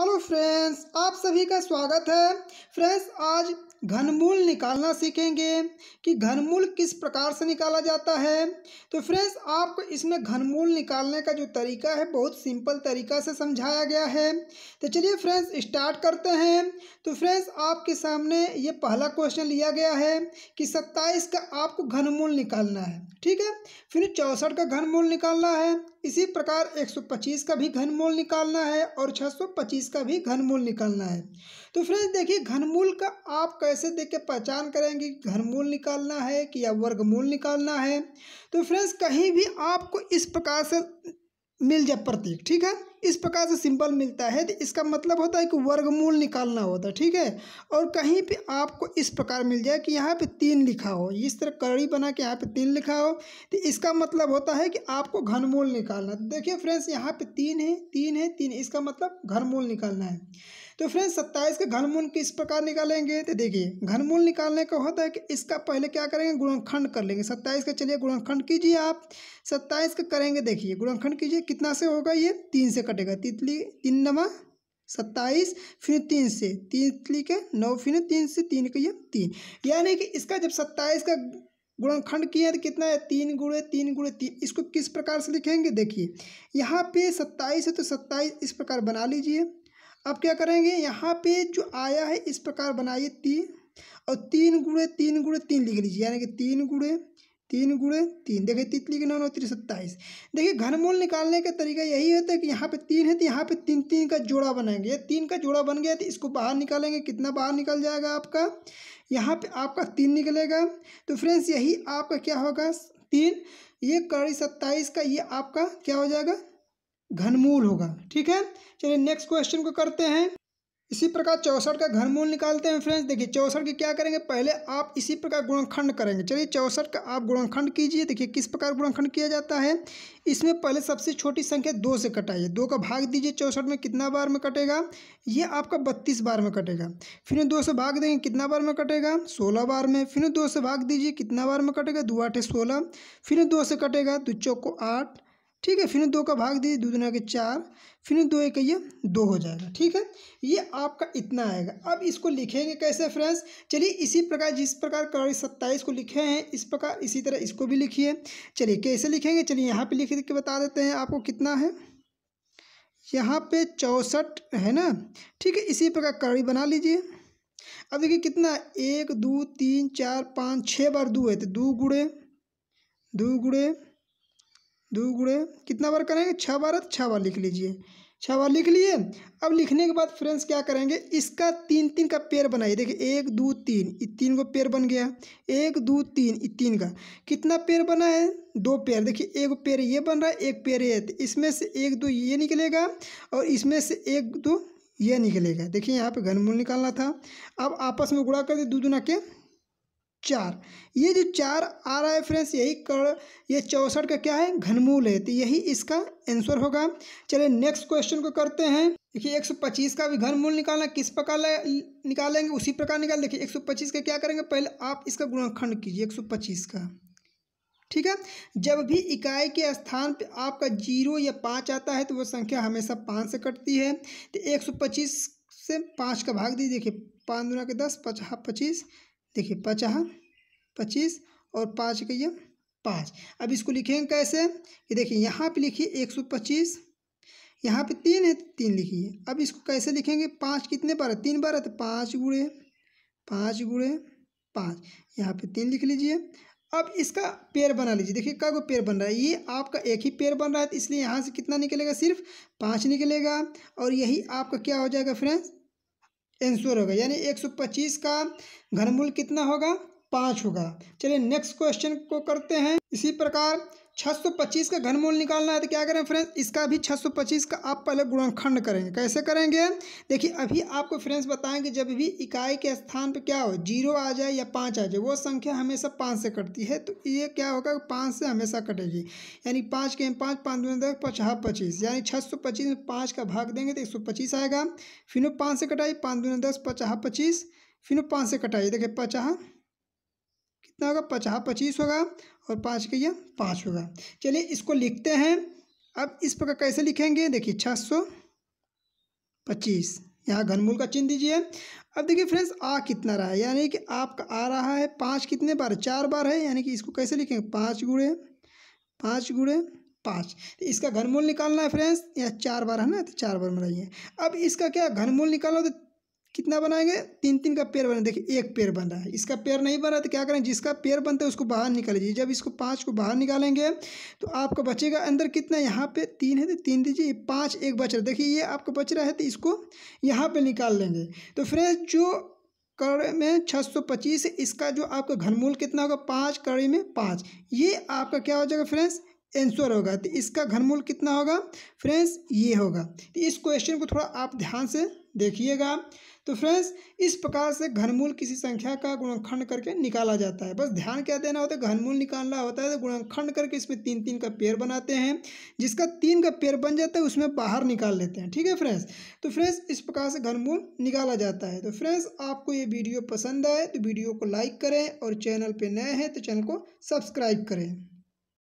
hello friends आप सभी का स्वागत है फ्रेंड्स आज घनमूल निकालना सीखेंगे कि घनमूल किस प्रकार से निकाला जाता है तो फ्रेंड्स आपको इसमें घनमूल निकालने का जो तरीका है बहुत सिंपल तरीका से समझाया गया है तो चलिए फ्रेंड्स स्टार्ट करते हैं तो फ्रेंड्स आपके सामने ये पहला क्वेश्चन लिया गया है कि सत्ताईस का आपको घनमूल निकालना है ठीक है फिर चौंसठ का घनमूल निकालना है इसी प्रकार एक का भी घनमूल निकालना है और छः इसका भी घनमूल निकालना है तो फ्रेंड्स देखिए घनमूल का आप कैसे देख के पहचान करेंगे घनमूल निकालना है कि या वर्गमूल निकालना है तो फ्रेंड्स कहीं भी आपको इस प्रकार से मिल जाए प्रतीक ठीक है इस प्रकार से सिंपल मिलता है तो इसका मतलब होता है कि वर्गमूल निकालना होता है ठीक है और कहीं पे आपको इस प्रकार मिल जाए कि यहाँ पे तीन लिखा हो इस तरह कड़ी बना के यहाँ पे तीन लिखा हो तो इसका मतलब होता है कि आपको घनमूल निकालना देखिए फ्रेंड्स यहाँ पे तीन है तीन है तीन है इसका मतलब घनमूल निकालना है तो फ्रेंड्स सत्ताईस का घनमूल किस प्रकार निकालेंगे तो देखिए घनमूल निकालने का होता है कि इसका पहले क्या करेंगे गुणनखंड कर लेंगे सत्ताईस का चलिए गुणनखंड कीजिए आप सत्ताईस का करेंगे देखिए गुणनखंड कीजिए कितना से होगा ये तीन से कटेगा तितली तीन नवा सत्ताईस फिर तीन से तितली के नौ फिर तीन से तीन के ये तीन यानी कि इसका जब सत्ताईस का गुणनखंड किया तो कितना है तीन गुड़े तीन गुड़े तीन इसको किस प्रकार से लिखेंगे देखिए यहाँ पे सत्ताईस है तो सत्ताईस इस प्रकार बना लीजिए अब क्या करेंगे यहाँ पे जो आया है इस प्रकार बनाइए तीन और तीन गुड़े तीन गुड़े तीन लिख लीजिए यानी कि तीन गुड़े तीन गुड़े तीन देखिए तितली के नौ नौ तिर सत्ताईस देखिए घनमूल निकालने का तरीका यही होता है कि यहाँ पे तीन है तो यहाँ पे तीन तीन का जोड़ा बनाएंगे तीन का जोड़ा बन गया तो इसको बाहर निकालेंगे कितना बाहर निकल जाएगा आपका यहाँ पे आपका तीन निकलेगा तो फ्रेंड्स यही आपका क्या होगा तीन ये कड़ी सत्ताईस का ये आपका क्या हो जाएगा घनमूल होगा ठीक है चलिए नेक्स्ट क्वेश्चन को करते हैं इसी प्रकार चौसठ का घनमूल निकालते हैं फ्रेंड्स देखिए चौसठ के क्या करेंगे पहले आप इसी प्रकार गुणनखंड करेंगे चलिए चौसठ का आप गुणनखंड कीजिए देखिए किस प्रकार गुणनखंड किया जाता है इसमें पहले सबसे छोटी संख्या दो से कटाइए दो का भाग दीजिए चौसठ में कितना बार में कटेगा ये आपका बत्तीस बार में कटेगा फिर दो से भाग देंगे कितना बार में कटेगा सोलह बार में फिर दो से भाग दीजिए कितना बार में कटेगा दो आठ सोलह फिर दो से कटेगा तो चौको आठ ठीक है फिर दो का भाग दिए दो दुना के चार फिर दो एक ये दो हो जाएगा ठीक है ये आपका इतना आएगा अब इसको लिखेंगे कैसे फ्रेंड्स चलिए इसी प्रकार जिस प्रकार करोड़ सत्ताईस को लिखे हैं इस प्रकार इसी तरह इसको भी लिखिए चलिए कैसे लिखेंगे चलिए यहाँ पे लिख के बता देते हैं आपको कितना है यहाँ पे चौंसठ है ना ठीक है इसी प्रकार करड़ी बना लीजिए अब देखिए कितना एक दो तीन चार पाँच छः बार दो है तो दो गुड़े दो गुड़े दो गुड़े कितना बार करेंगे छः बार तो छः बार लिख लीजिए छः बार लिख लिए अब लिखने के बाद फ्रेंड्स क्या करेंगे इसका तीन तीन का पेड़ बनाइए देखिए एक दो तीन ये तीन को पेड़ बन गया एक दो तीन ये तीन का कितना पेड़ बना है दो पेड़ देखिए एक पेड़ ये बन रहा है एक पेड़ ये तो इसमें से एक दो ये निकलेगा और इसमें से एक दो ये निकलेगा देखिए यहाँ पर घनमूल निकालना था अब आपस में गुड़ा कर दे दो दुना के चार ये जो चार आ रहा है फ्रेंड्स यही कर ये चौसठ का क्या है घनमूल है तो यही इसका आंसर होगा चलिए नेक्स्ट क्वेश्चन को करते हैं देखिए एक सौ पच्चीस का भी घनमूल निकालना किस प्रकार निकालेंगे उसी प्रकार निकाल देखिए एक सौ पच्चीस का क्या करेंगे पहले आप इसका गुणाखंड कीजिए एक सौ पच्चीस का ठीक है जब भी इकाई के स्थान पे आपका जीरो या पाँच आता है तो वह संख्या हमेशा पाँच से कटती है तो एक सौ पच्चीस से पाँच का भाग दीजिए देखिए पाँच दुना के दस पचास पच्चीस देखिए पचहा पच्चीस और पाँच कहिए पाँच अब इसको लिखेंगे कैसे ये देखिए यहाँ पे लिखिए एक सौ पच्चीस यहाँ पे तीन है तीन लिखिए अब इसको कैसे लिखेंगे पाँच कितने बार है तीन बार है तो पाँच गुड़े पाँच गुड़े पाँच यहाँ पे तीन लिख लीजिए अब इसका पेड़ बना लीजिए देखिए का गो पेड़ बन रहा है ये आपका एक ही पेड़ बन रहा है तो इसलिए यहाँ से कितना निकलेगा सिर्फ पाँच निकलेगा और यही आपका क्या हो जाएगा फ्रेंड्स आंसर होगा यानी 125 का घनमूल कितना होगा पाँच होगा चलिए नेक्स्ट क्वेश्चन को करते हैं इसी प्रकार 625 का घनमूल निकालना है तो क्या करें फ्रेंड्स इसका भी 625 का आप पहले गुणनखंड करेंगे कैसे करेंगे देखिए अभी आपको फ्रेंड्स बताएंगे जब भी इकाई के स्थान पर क्या हो जीरो आ जाए या पाँच आ जाए वो संख्या हमेशा पाँच से कटती है तो ये क्या होगा पाँच से हमेशा कटेगी यानी पाँच के पाँच पाँच में तक पचहा पच्चीस यानी छः सौ पच्चीस में पाँच का भाग देंगे तो एक सौ पच्चीस आएगा फिर पाँच से कटाई पाँच दून दस पचहा पच्चीस फिर पाँच से कटाई देखिए पचहा कितना होगा पचास पच्चीस होगा और पाँच के यह पाँच होगा चलिए इसको लिखते हैं अब इस प्रकार कैसे लिखेंगे देखिए छः सौ पच्चीस यहाँ घनमूल का चिन्ह दीजिए अब देखिए फ्रेंड्स आ कितना रहा है यानी कि आपका आ रहा है पाँच कितने बार चार बार है यानी कि इसको कैसे लिखेंगे पाँच गुड़े पाँच गुड़े पाँच तो इसका घनमूल निकालना है फ्रेंड्स या चार बार है ना तो चार बार बनाइए अब इसका क्या घनमूल निकालो तो कितना बनाएंगे तीन तीन का पेड़ बना देखिए एक पेड़ बन रहा है इसका पेड़ नहीं बन रहा तो क्या करें जिसका पेड़ बनता है उसको बाहर निकाल जब इसको पाँच को बाहर निकालेंगे तो आपका बचेगा अंदर कितना यहाँ पे तीन है तो तीन दीजिए पाँच एक बच रहा है देखिए ये आपका बच रहा है तो इसको यहाँ पर निकाल लेंगे तो फ्रेंड्स जो कड़े में छः सौ पच्चीस इसका जो आपका घनमूल कितना होगा पाँच कड़ी में पाँच ये आपका क्या हो जाएगा फ्रेंड्स एंसर होगा तो इसका घनमूल कितना होगा फ्रेंड्स ये होगा तो इस क्वेश्चन को थोड़ा आप ध्यान से देखिएगा तो फ्रेंड्स इस प्रकार से घनमूल किसी संख्या का गुणनखंड करके निकाला जाता है बस ध्यान क्या देना होता है घनमूल निकालना होता है तो गुणनखंड करके इसमें तीन तीन का पेयर बनाते हैं जिसका तीन का पेयर बन जाता है उसमें बाहर निकाल लेते हैं ठीक है फ्रेंड्स तो फ्रेंड्स इस प्रकार से घनमूल निकाला जाता है तो फ्रेंड्स आपको ये वीडियो पसंद आए तो वीडियो को लाइक करें और चैनल पर नए हैं तो चैनल को सब्सक्राइब करें